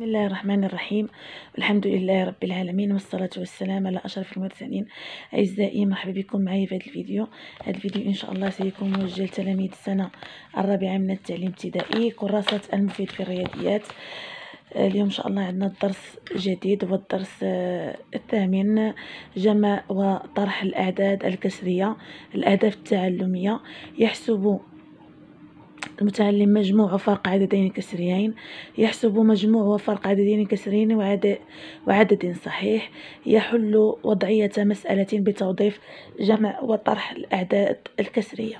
بسم الله الرحمن الرحيم الحمد لله رب العالمين والصلاة والسلام على أشرف المرسلين أعزائي مرحبا بكم معي في هذا الفيديو هذا الفيديو إن شاء الله سيكون موجه لتلاميذ السنة الرابعة من التعليم الابتدائي كراسة المفيد في الرياضيات اليوم إن شاء الله عندنا الدرس جديد هو الدرس آه، الثامن جمع وطرح الأعداد الكسرية الأهداف التعلمية يحسب المتعلم مجموع وفرق عددين كسريين يحسب مجموع وفرق عددين كسريين وعدد, وعدد صحيح يحل وضعية مسألة بتوظيف جمع وطرح الأعداد الكسرية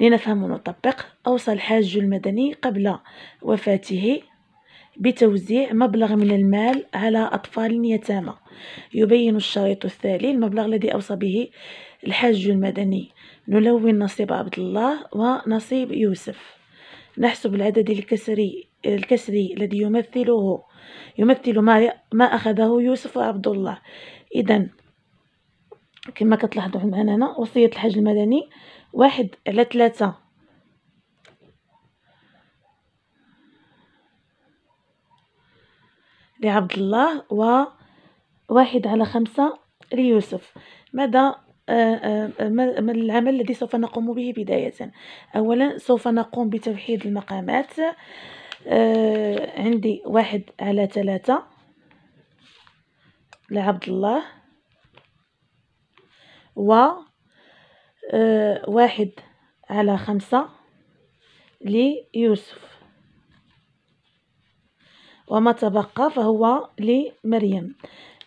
لنفهم ونطبق أوصى الحاج المدني قبل وفاته بتوزيع مبلغ من المال على أطفال يتامى يبين الشريط الثالث المبلغ الذي أوصى به الحاج المدني نلون نصيب عبد الله ونصيب يوسف نحسب العدد الكسري الكسري الذي يمثله يمثل ما ما أخذه يوسف وعبد الله إذا كما كتلاحظوا معنا هنا وصية الحاج المدني واحد على ثلاثة لعبد الله و واحد على خمسة ليوسف ماذا آه، آه، آه، ما العمل الذي سوف نقوم به بداية أولا سوف نقوم بتوحيد المقامات عندي واحد على ثلاثة لعبد الله و واحد على خمسة ليوسف وما تبقى فهو لمريم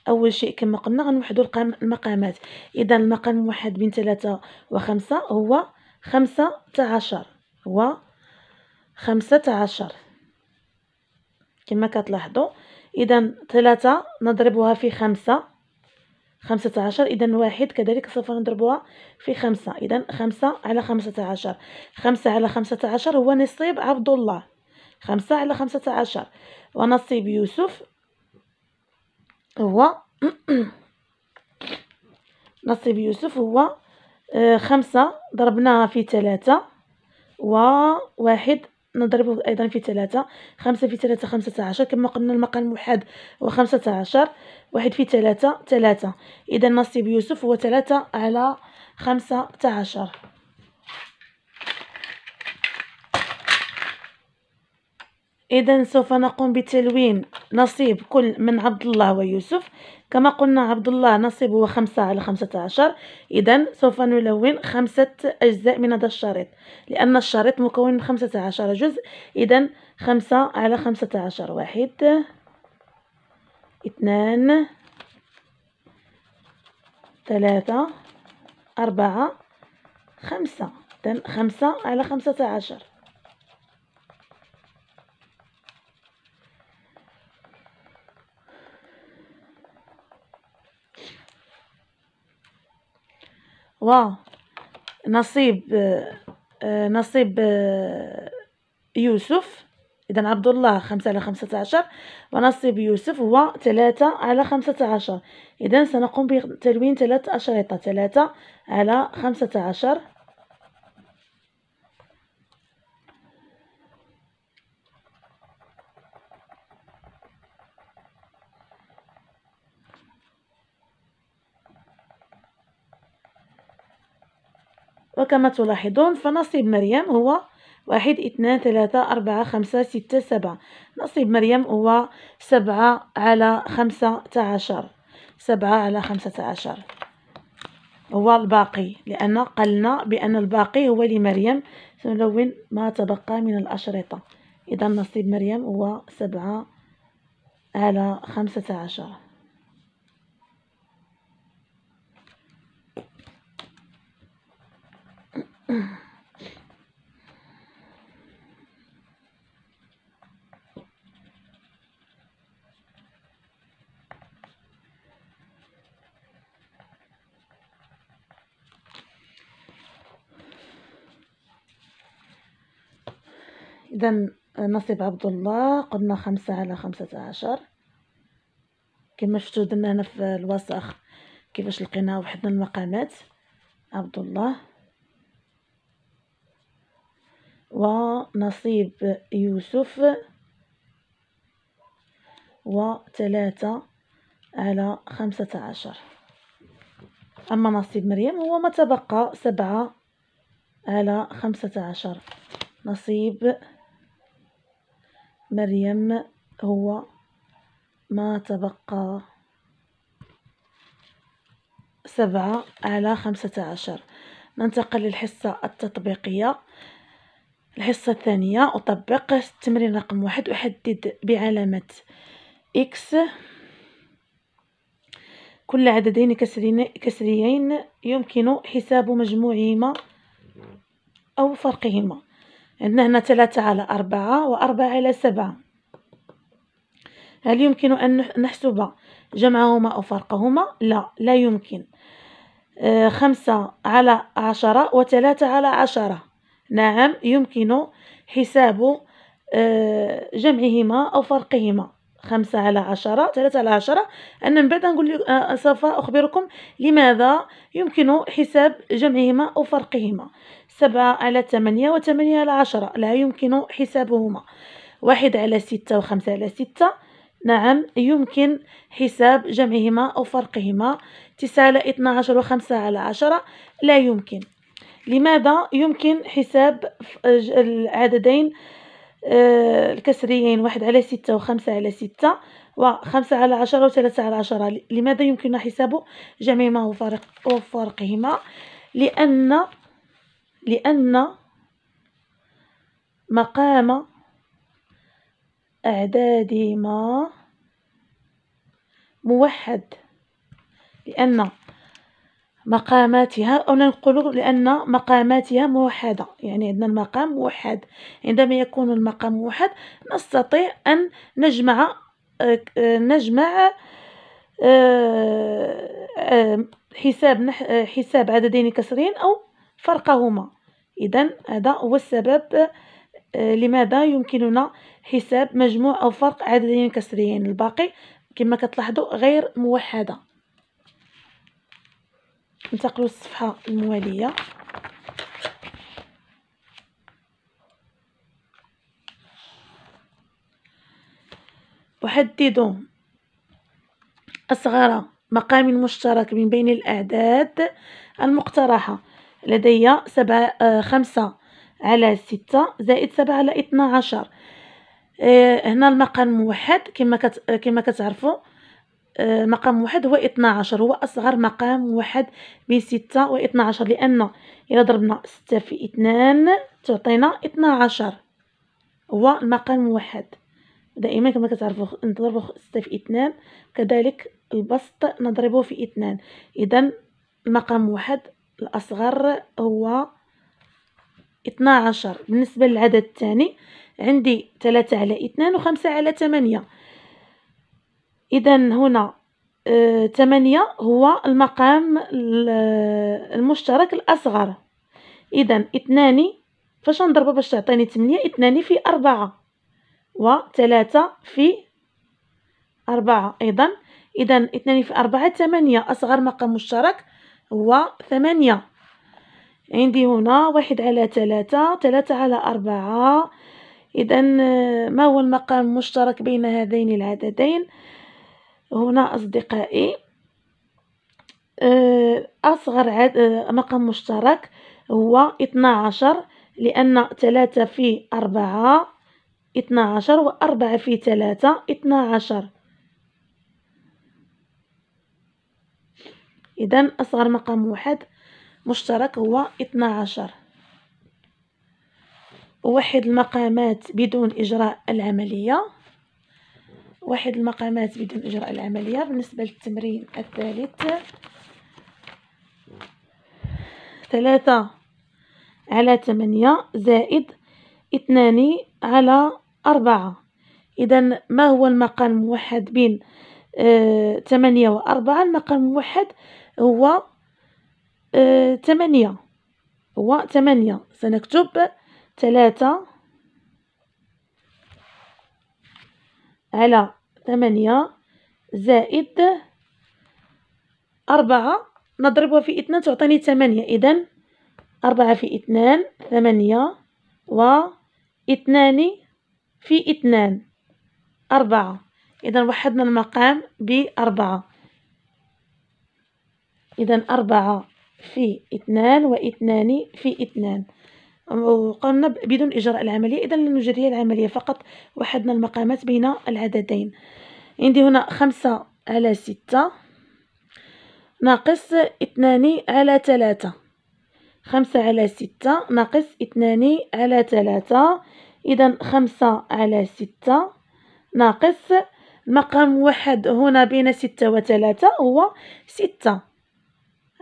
أول شيء كما قلنا غنوحدو المقامات إذا المقام الموحد بين ثلاثة وخمسة هو خمسة عشر هو خمسة عشر كما كتلاحظوا إذا ثلاثة نضربها في خمسة خمسة عشر إذا واحد كذلك سوف نضربها في خمسة إذا خمسة على خمسة عشر خمسة على خمسة عشر هو نصيب عبد الله خمسة على خمسة عشر ونصيب يوسف هو نصيب يوسف هو آه، خمسة ضربناها في ثلاثة وواحد نضربه أيضا في ثلاثة خمسة في ثلاثة خمسة عشر كما قلنا المقام الموحد هو خمسة عشر واحد في ثلاثة ثلاثة إذا نصيب يوسف هو ثلاثة على خمسة عشر اذا سوف نقوم بتلوين نصيب كل من عبد الله ويوسف كما قلنا عبد الله نصيبه خمسة على خمسة عشر إذا سوف نلون خمسة أجزاء من هذا الشريط لأن الشريط مكون من خمسة عشر جزء إذا خمسة على خمسة عشر واحد اثنان ثلاثة أربعة خمسة إذا خمسة على خمسة عشر واو نصيب آه، آه، نصيب آه، يوسف إذا عبد الله خمسة على خمسة عشر ونصيب يوسف هو ثلاثة على خمسة عشر إذا سنقوم بتلوين ثلاث أشرطة ثلاثة على خمسة عشر وكما تلاحظون فنصيب مريم هو واحد اثنان ثلاثة أربعة خمسة ستة سبعة نصيب مريم هو سبعة على خمسة عشر سبعة على خمسة عشر هو الباقي لأن قلنا بأن الباقي هو لمريم سنلون ما تبقى من الأشرطة إذا نصيب مريم هو سبعة على خمسة عشر إذا نصيب عبد الله قلنا خمسة على خمسة عشر كما شفتو درنا هنا في الوسخ كيفاش لقينا وحدنا المقامات عبد الله ونصيب يوسف وثلاثة على خمسة عشر أما نصيب مريم هو ما تبقى سبعة على خمسة عشر نصيب مريم هو ما تبقى سبعة على خمسة عشر ننتقل للحصة التطبيقية الحصة الثانية أطبق التمرين رقم واحد أحدد بعلامة إكس كل عددين كسريين يمكن حساب مجموعهما أو فرقهما عندنا هنا ثلاثة على أربعة وأربعة على سبعة هل يمكن أن نحسب جمعهما أو فرقهما؟ لا لا يمكن آه، خمسة على عشرة وثلاثة على عشرة نعم يمكن حساب آه، جمعهما أو فرقهما خمسة على عشرة ثلاثة على عشرة أنا من بعد نقول آه، آه، سوف أخبركم لماذا يمكن حساب جمعهما أو فرقهما سبعة على ثمانية وثمانية على عشرة لا يمكن حسابهما واحد على ستة وخمسة على ستة نعم يمكن حساب جمعهما أو فرقهما تسعة على اثنا عشر وخمسة على عشرة لا يمكن لماذا يمكن حساب العددين آه، الكسريين واحد على ستة وخمسة على ستة وخمسة على عشرة وثلاثة على عشرة لماذا يمكننا حساب جميعهما وفارق وفارقهما لأن لأن مقام أعدادهما موحد لأن مقاماتها أو نقول لأن مقاماتها موحدة يعني عندنا المقام موحد عندما يكون المقام موحد نستطيع أن نجمع آه، نجمع آه، آه، حساب حساب عددين كسرين أو فرقهما إذا هذا هو السبب لماذا يمكننا حساب مجموع أو فرق عددين كسريين الباقي كما كتلاحظوا غير موحدة ننتقلوا للصفحه المواليه وحددوا أصغر مقام مشترك من بين الأعداد المقترحة لدي سبعة آه، خمسة على ستة زائد سبعة على اثنى عشر آه، هنا المقام موحد كما كما كتعرفوا آه، مقام واحد هو 12 هو أصغر مقام واحد بين 6 و 12 لأن الا ضربنا 6 في 2 تعطينا 12 هو المقام واحد دائما كما كتعرفوا نضربوا 6 في 2 كذلك البسط نضربه في 2 إذا المقام واحد الأصغر هو 12 بالنسبة للعدد الثاني عندي 3 على 2 و5 على 8 إذا هنا آه، ثمانية هو المقام المشترك الأصغر إذا اثنان فاش نضربه باش تعطيني ثمانية اثنان في أربعة وثلاثة في أربعة أيضا إذا اثنان في أربعة ثمانية أصغر مقام مشترك هو ثمانية عندي هنا واحد على ثلاثة ثلاثة على أربعة إذا آه، ما هو المقام المشترك بين هذين العددين هنا أصدقائي آه، أصغر عد... آه، رقم مشترك هو 12 لأن 3 في 4 12 و 4 في 3 12 إذا أصغر مقام واحد مشترك هو 12 وحد المقامات بدون إجراء العملية واحد المقامات بدون إجراء العملية بالنسبة للتمرين الثالث ثلاثة على ثمانية زائد اثنان على أربعة إذا ما هو المقام الموحد بين آه، ثمانية وأربعة المقام الموحد هو آه، ثمانية هو ثمانية سنكتب ثلاثة على ثمانية زائد أربعة نضربها في اثنان تعطيني ثمانية إذا أربعة في اثنان ثمانية و اثنان في اثنان أربعة إذا وحدنا المقام بأربعة إذا أربعة في اثنان واثنان في اثنان وقمنا بدون إجراء العملية إذا لنجري العملية فقط وحدنا المقامات بين العددين عندي هنا خمسة على ستة ناقص اثنان على ثلاثة خمسة على ستة ناقص اثنان على ثلاثة إذا خمسة على ستة ناقص المقام موحد هنا بين ستة وثلاثة هو ستة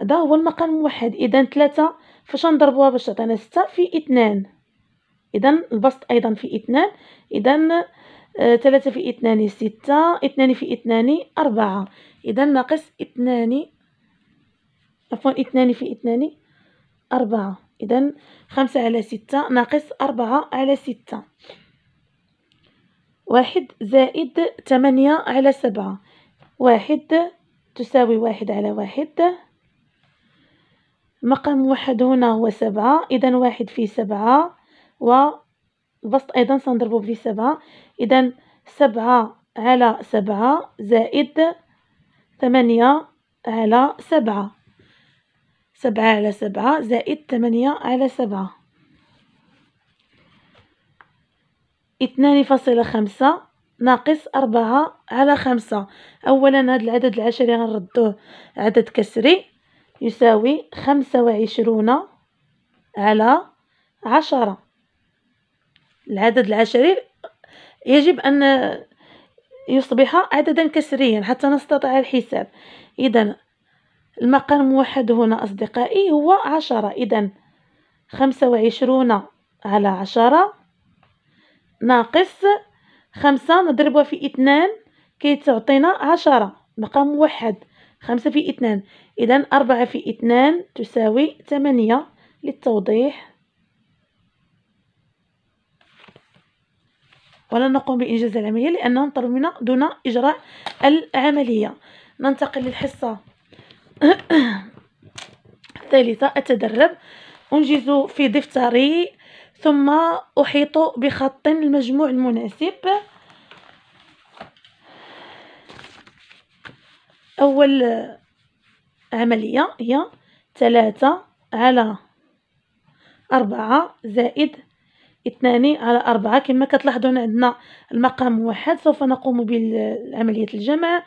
هذا هو المقام الموحد إذا ثلاثة فاش نضربوها باش تعطينا ستة في اثنان اذا البسط ايضا في اثنان اذا آه، ثلاثة في اثنان ستة اثنان في اثنان أربعة إذا ناقص اثنان عفوا اثنان في اثنان أربعة إذا خمسة على ستة ناقص أربعة على ستة واحد زائد ثمانية على سبعة واحد تساوي واحد على واحد مقام واحد هنا هو سبعة إذا واحد في سبعة والبسط أيضا سنضربو في سبعة إذا سبعة على سبعة زائد ثمانية على سبعة سبعة على سبعة زائد ثمانية على سبعة اثنان فاصلة خمسة ناقص أربعة على خمسة أولا هذا العدد العشري غنردوه عدد كسري يساوي خمسة وعشرون على عشرة العدد العشري يجب أن يصبح عددا كسريا حتى نستطيع الحساب إذا المقام الموحد هنا أصدقائي هو عشرة إذا خمسة وعشرون على عشرة ناقص خمسة نضربها في اثنان كي تعطينا عشرة مقام موحد خمسة في اثنان إذا أربعة في اثنان تساوي ثمانية للتوضيح ولا نقوم بإنجاز العملية لأنه نطلب منا دون إجراء العملية ننتقل للحصة الثالثة أتدرب أنجز في دفتري ثم أحيط بخط المجموع المناسب أول عملية هي ثلاثة على أربعة زائد اثنان على أربعة كما كتلاحظون عندنا المقام واحد سوف نقوم بالعملية الجمع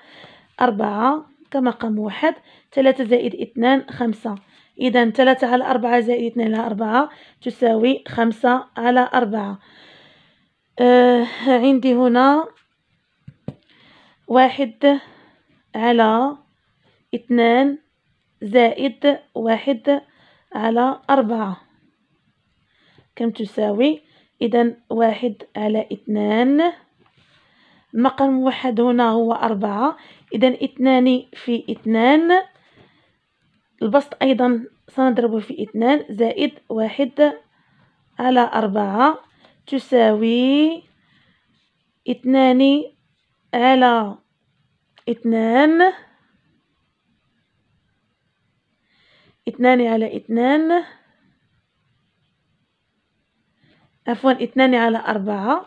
أربعة كمقام واحد ثلاثة زائد اثنان خمسة إذا ثلاثة على أربعة زائد اثنان على أربعة تساوي خمسة على أربعة آه عندي هنا واحد على اثنان زائد واحد على أربعة كم تساوي إذا واحد على اثنان المقام الموحد هنا هو أربعة إذا اثنان في اثنان البسط أيضا سنضربه في اثنان زائد واحد على أربعة تساوي اثنان على اثنان اتنان على اتنان عفوا اتنان على أربعة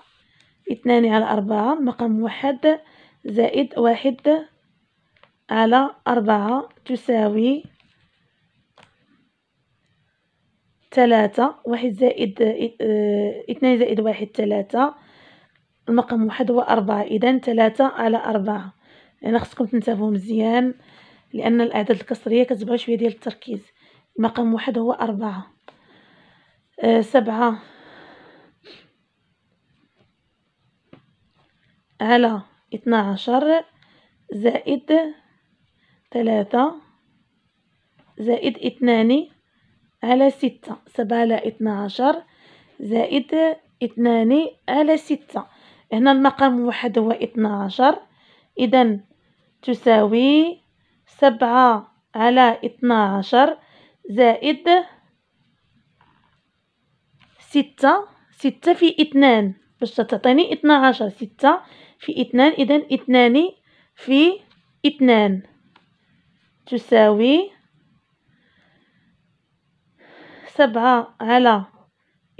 اتنان على أربعة مقام واحد زائد واحد على أربعة تساوي ثلاثة واحد زائد آه، اثنان زائد واحد ثلاثة المقام واحد هو أربعة إذا ثلاثة على أربعة يعني خصكم تنتبهوا مزيان لأن الأعداد الكسرية كتبغي شوية ديال التركيز مقام واحد هو أربعة آه سبعة على اثنا عشر زائد ثلاثة زائد اثنان على ستة سبعة على اثنا عشر زائد اثنان على ستة هنا المقام واحد هو اثنا عشر إذا تساوي سبعة على اثنا عشر زائد ستة ستة في اثنان باش تعطيني اثنا عشر ستة في اثنان إذا اثنان في اثنان تساوي سبعة على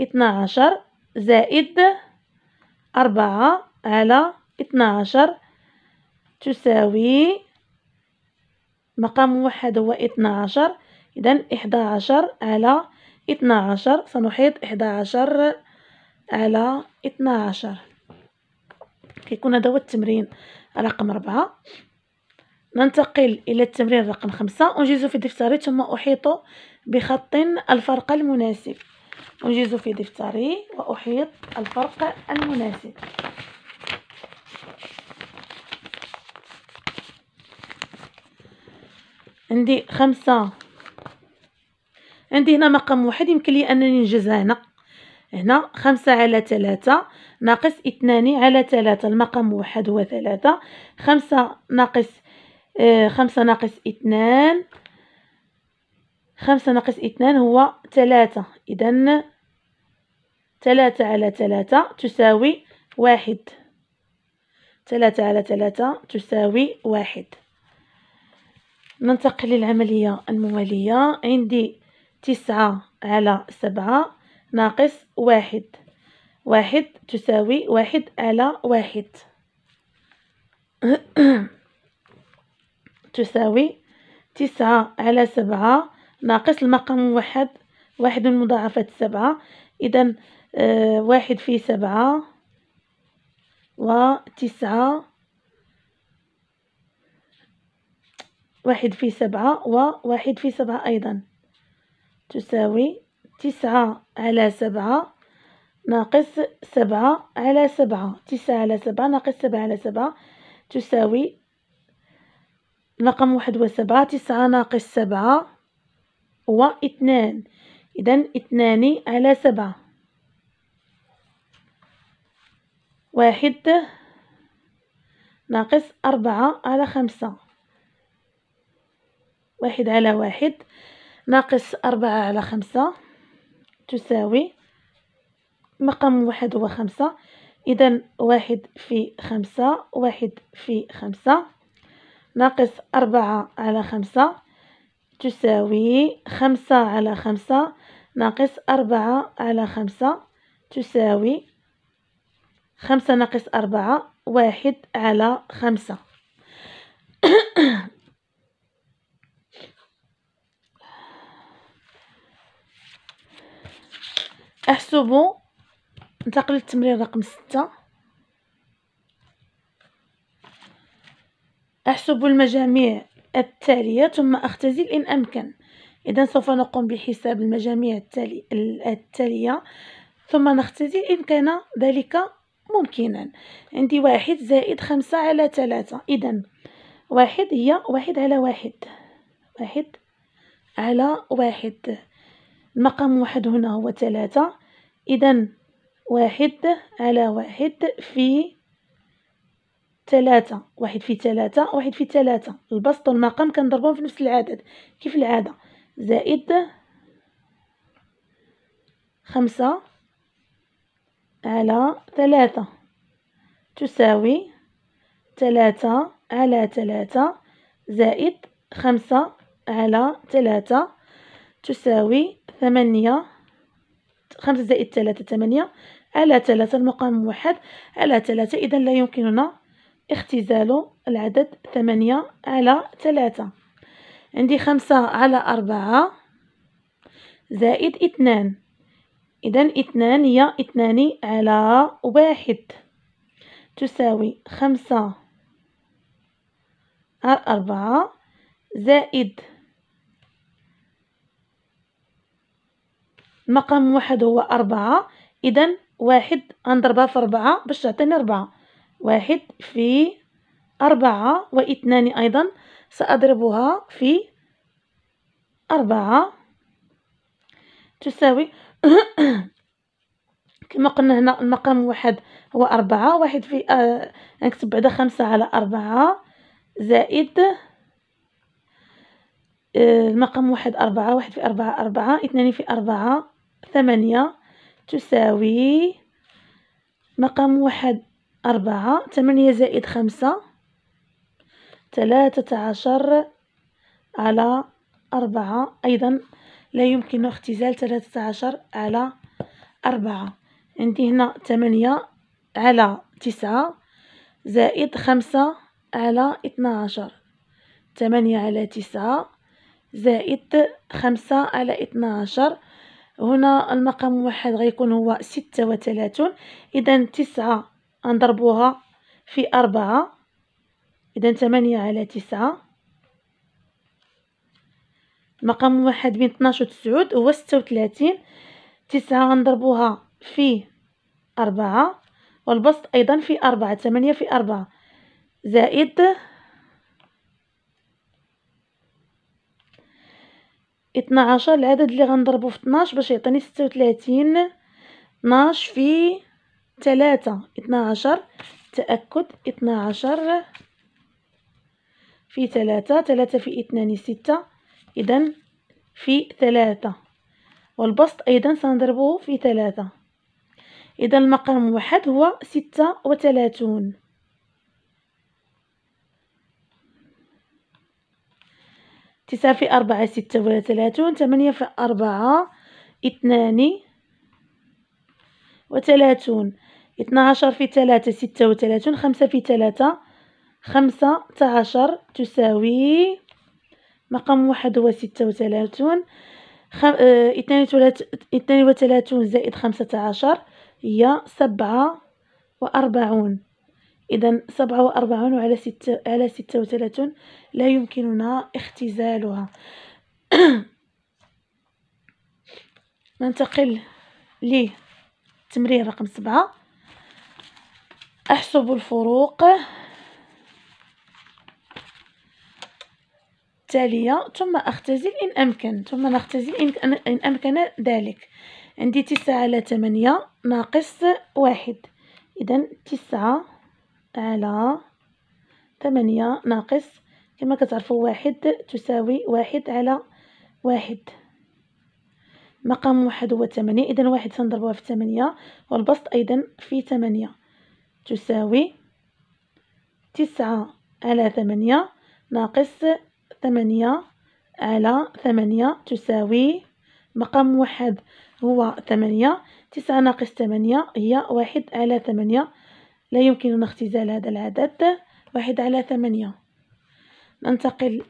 اثنا عشر زائد أربعة على اثنا عشر تساوي مقام موحد هو اثنا عشر إذا إحدى عشر على اثنا عشر سنحيط إحدى عشر على اثنا عشر كيكون هذا هو التمرين رقم ربعة ننتقل إلى التمرين رقم خمسة أنجز في دفتري ثم احيطو بخط الفرق المناسب أنجز في دفتري وأحيط الفرق المناسب عندي خمسة عندي هنا مقام واحد يمكن لي انني نجزها هنا هنا خمسة على ثلاثة ناقص اثنان على ثلاثة المقام واحد هو ثلاثة خمسة ناقص آه خمسة ناقص اثنان خمسة ناقص اثنان هو ثلاثة إذا ثلاثة على ثلاثة تساوي واحد ثلاثة على ثلاثة تساوي واحد ننتقل للعملية الموالية عندي تسعة على سبعة ناقص واحد واحد تساوي واحد على واحد تساوي تسعة على سبعة ناقص المقام موحد واحد من مضاعفات سبعة إذا آه واحد في سبعة وتسعة واحد في سبعة وواحد في سبعة أيضا تساوي تسعة على سبعة ناقص سبعة على سبعة تسعة على سبعة ناقص سبعة على سبعة تساوي رقم واحد وسبعة تسعة ناقص سبعة هو اثنان إذا اثنان على سبعة واحد ناقص أربعة على خمسة واحد على واحد ناقص أربعة على خمسة تساوي مقام واحد هو خمسة إذا واحد في خمسة واحد في خمسة ناقص أربعة على خمسة تساوي خمسة على خمسة ناقص أربعة على خمسة تساوي خمسة ناقص أربعة واحد على خمسة احسبوا ننتقل للتمرين رقم ستة احسب المجاميع التالية ثم اختزل ان امكن اذا سوف نقوم بحساب المجاميع التالي التالية ثم نختزل ان كان ذلك ممكنا عندي واحد زائد خمسة على ثلاثة إذا واحد هي واحد على واحد واحد على واحد المقام واحد هنا هو ثلاثة إذا واحد على واحد في ثلاثة واحد في ثلاثة واحد في ثلاثة البسط والمقام كنضربهم في نفس العدد كيف العادة زائد خمسة على ثلاثة تساوي ثلاثة على ثلاثة زائد خمسة على ثلاثة تساوي ثمانية خمسة زائد ثلاثة ثمانية على ثلاثة المقام واحد على ثلاثة إذا لا يمكننا اختزال العدد ثمانية على ثلاثة عندي خمسة على أربعة زائد اثنان إذا اثنان هي اثنان على واحد تساوي خمسة على أربعة زائد المقام واحد هو أربعة إذا واحد غنضربها في أربعة باش تعطيني أربعة واحد في أربعة واثنان أيضا سأضربها في أربعة تساوي كما قلنا هنا المقام واحد هو أربعة واحد في آه نكتب بعدا خمسة على أربعة زائد آه، المقام واحد أربعة واحد في أربعة أربعة اثنان في أربعة ثمانية تساوي مقام واحد أربعة ثمانية زائد خمسة ثلاثة عشر على أربعة أيضا لا يمكن اختزال ثلاثة عشر على أربعة عندي هنا ثمانية على تسعة زائد خمسة على اثنا عشر ثمانية على تسعة زائد خمسة على اثنا عشر هنا المقام موحد غيكون هو ستة وثلاثون إذا تسعة نضربوها في أربعة إذا ثمانية على تسعة المقام واحد بين اثناش وتسعود هو ستة وثلاثين تسعة غنضربوها في أربعة والبسط أيضا في أربعة ثمانية في أربعة زائد اثناعشر العدد اللي غنضربو في 12 باش يعطيني ستة 12 في ثلاثة اثناعشر تأكد اثناعشر في ثلاثة ثلاثة في اثنان ستة إذا في ثلاثة والبسط أيضا سنضربه في ثلاثة إذا المقام واحد هو ستة تسعة في أربعة ستة وثلاثون ثمانية في أربعة اثنان وثلاثون اثنا عشر في ثلاثة ستة وثلاثون خمسة في ثلاثة خمسة عشر تساوي مقام واحد هو ستة وثلاثون اثنان, اثنان وثلاثون زائد خمسة عشر هي سبعة وأربعون إذا سبعة وأربعون على ستة على ستة وثلاثون لا يمكننا اختزالها ننتقل لتمرير رقم سبعة أحسب الفروق التالية ثم أختزل إن أمكن ثم نختزل إن أمكن ذلك عندي تسعة على ثمانية ناقص واحد إذا تسعة على ثمانية ناقص كما كتعرفوا واحد تساوي واحد على واحد مقام واحد هو ثمانية إذا واحد سنضربوها في ثمانية والبسط أيضا في ثمانية تساوي تسعة على ثمانية ناقص ثمانية على ثمانية تساوي مقام واحد هو ثمانية تسعة ناقص ثمانية هي واحد على ثمانية لا يمكننا اختزال هذا العدد واحد على ثمانية ننتقل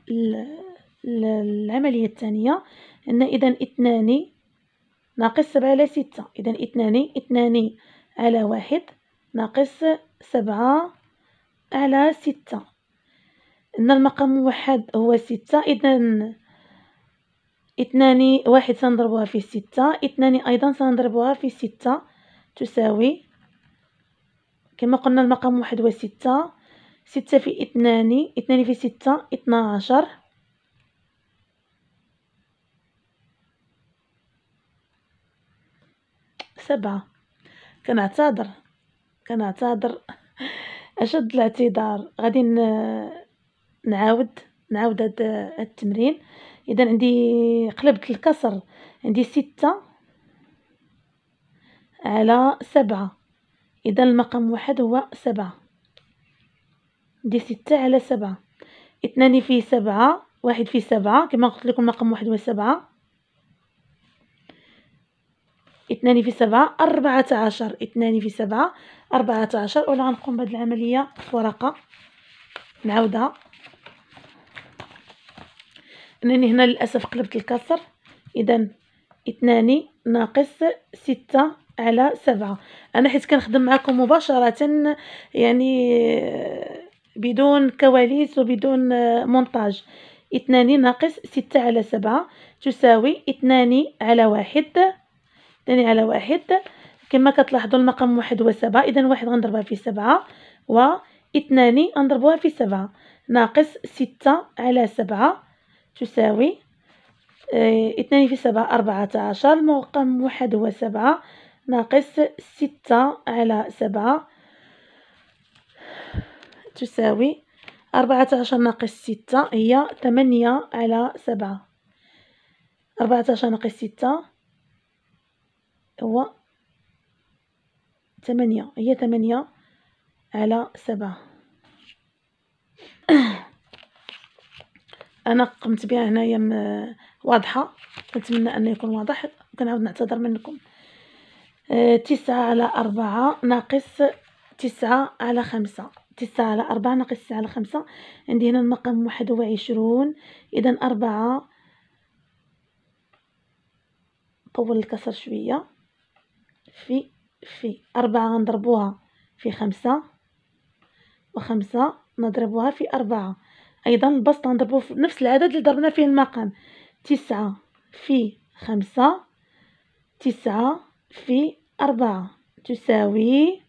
للعملية الثانية أن إذا اثنان ناقص سبعة على ستة إذا اثنان اثنان على واحد ناقص سبعة على ستة أن المقام واحد هو ستة إذا اثنان واحد سنضربها في ستة اثنان أيضا سنضربها في ستة تساوي كما قلنا المقام واحد وستة ستة في اثنان اثنان في ستة اثنا عشر سبعة كنعتذر كنعتذر اشد الاعتذار غادي نعاود نعاود هاد التمرين اذا عندي قلبت الكسر عندي ستة على سبعة إذا المقام واحد هو سبعة دي ستة على سبعة اثنان فيه سبعة واحد فيه سبعة كما قلت لكم مقام واحد هو سبعة اثنان في سبعة أربعة عشر اثنان في سبعة أربعة عشر أولا غنقوم بهاد العملية في ورقة نعاودها أنني هنا للأسف قلبت الكسر إذا اثنان ناقص ستة على سبعة أنا حيت كنخدم معكم مباشرة يعني بدون كواليس وبدون مونتاج اثنان ناقص ستة على سبعة تساوي اثنان على واحد اثنان على واحد كما كتلاحظوا المقام واحد هو سبعة إذا واحد غنضربها في سبعة اثنان غنضربوها في سبعة ناقص ستة على سبعة تساوي آه، اثنان في سبعة أربعة عشر المقام واحد سبعة ناقص ستة على سبعة تساوي أربعة عشر ناقص ستة هي ثمانية على سبعة أربعة عشر ناقص ستة هو ثمانية هي ثمانية على سبعة أنا قمت بها هنايا واضحة كنتمنى أنه يكون واضح كنعاود نعتذر منكم آه، تسعة على أربعة ناقص تسعة على خمسة تسعة على أربعة ناقص تسعة على خمسة عندي هنا المقام واحد وعشرون إذا أربعة طول الكسر شوية في في أربعة غنضربوها في خمسة وخمسة نضربوها في أربعة أيضا البسط غنضربو في نفس العدد اللي ضربنا فيه المقام تسعة في خمسة تسعة في أربعة تساوي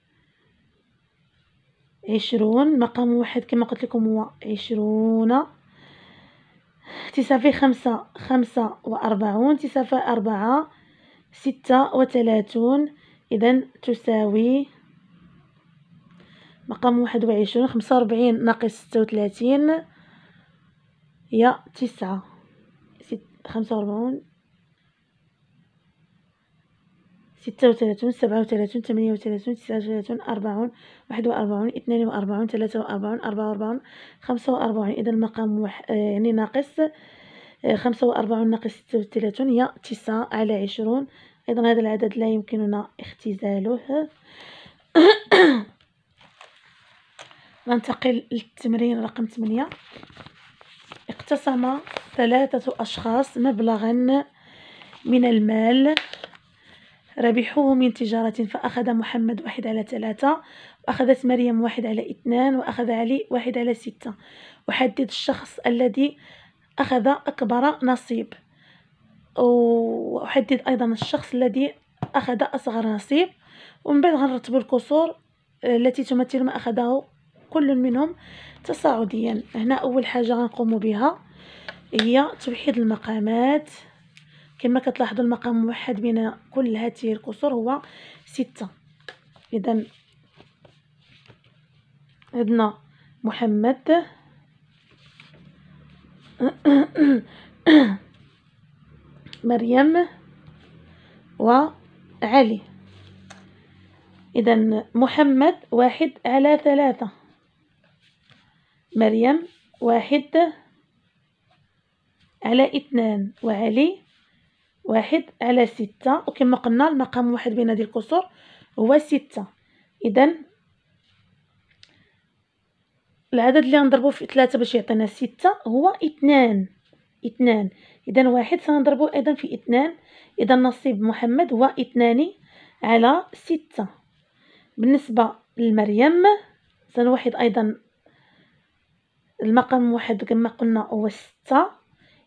عشرون مقام واحد كما قلت لكم هو عشرون تساوي خمسة خمسة وأربعون تساوي أربعة ستة وثلاثون إذا تساوي مقام واحد وعشرون خمسة وأربعين ناقص ستة وثلاثين هي تسعة ست خمسة وأربعون ستة وثلاثون سبعة وثلاثون ثمانية وثلاثون تسعة وثلاثون أربعون واحد وأربعون اثنان وأربعون ثلاثة وأربعون أربعة وأربعون خمسة وأربعون إذا المقام وح... آه، يعني ناقص آه، خمسة وأربعون ناقص ستة وثلاثون هي تسعة على عشرون أيضا هذا العدد لا يمكننا اختزاله ننتقل للتمرين رقم ثمانية اقتسم ثلاثة أشخاص مبلغا من المال ربحوه من تجارة فأخذ محمد واحد على ثلاثة وأخذت مريم واحد على اثنان وأخذ علي واحد على ستة وحدد الشخص الذي أخذ أكبر نصيب وحدد أيضا الشخص الذي أخذ أصغر نصيب ومن بعد غنرتب الكسور آه، التي تمثل ما أخذه كل منهم تصاعديا هنا أول حاجة غنقوم بها هي توحيد المقامات كما كتلاحظوا المقام الموحد بين كل هذه القصور هو ستة اذا عندنا محمد مريم وعلي إذا محمد واحد على ثلاثة مريم واحد على اثنان وعلي واحد على ستة وكما قلنا المقام واحد بين هذه الكسور هو ستة إذا العدد اللي غنضربو في ثلاثة باش يعطينا ستة هو اثنان اثنان إذا واحد سنضربو أيضا في اثنان إذا نصيب محمد هو اثنان على ستة بالنسبة لمريم سنوحد أيضا المقام واحد كما قلنا هو ستة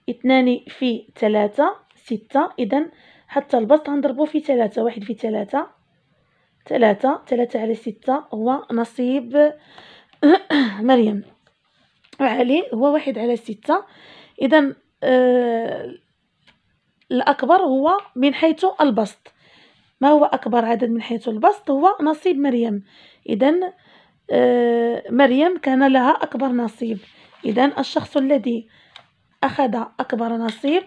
اثنان في ثلاثة ستة إذا حتى البسط غنضربو في ثلاثة واحد في ثلاثة ثلاثة ثلاثة على ستة هو نصيب مريم وعلي هو واحد على ستة إذا آه الأكبر هو من حيث البسط ما هو أكبر عدد من حيث البسط هو نصيب مريم إذا آه مريم كان لها أكبر نصيب إذا الشخص الذي أخذ أكبر نصيب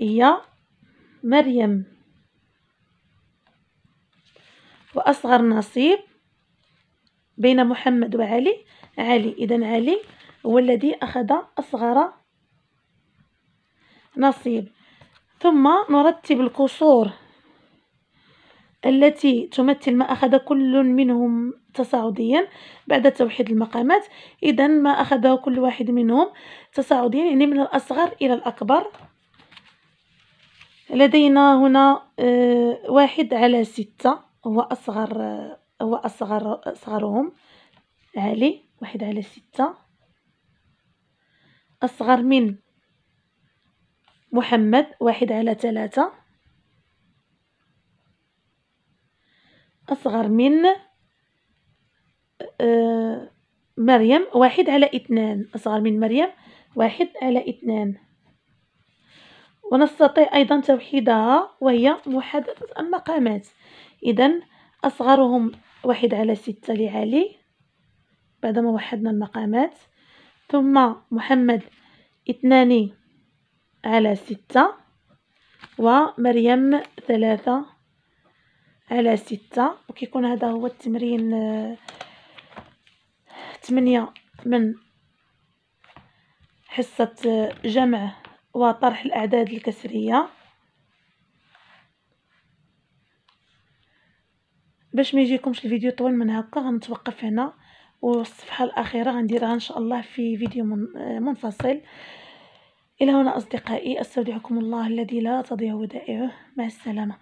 هي مريم وأصغر نصيب بين محمد وعلي علي إذا علي هو الذي أخذ أصغر نصيب ثم نرتب القصور التي تمثل ما أخذ كل منهم تصاعديا بعد توحيد المقامات إذا ما أخذه كل واحد منهم تصاعديا يعني من الأصغر إلى الأكبر لدينا هنا آه، واحد على ستة هو أصغر آه، هو أصغر أصغرهم علي واحد على ستة أصغر من محمد واحد على ثلاثة أصغر من آه، مريم واحد على اثنان أصغر من مريم واحد على اثنان ونستطيع أيضا توحيدها وهي محادثة المقامات إذا أصغرهم واحد على ستة لعلي بعدما وحدنا المقامات ثم محمد اثنان على ستة ومريم ثلاثة على ستة وكيكون هذا هو التمرين آه، ثمانية من حصة آه، جمع وطرح الأعداد الكسرية باش ما يجيكمش الفيديو طويل من هكا غنتوقف هنا والصفحة الأخيرة غنديرها إن شاء الله في فيديو من منفصل إلى هنا أصدقائي أستودعكم الله الذي لا تضيع ودائعه مع السلامة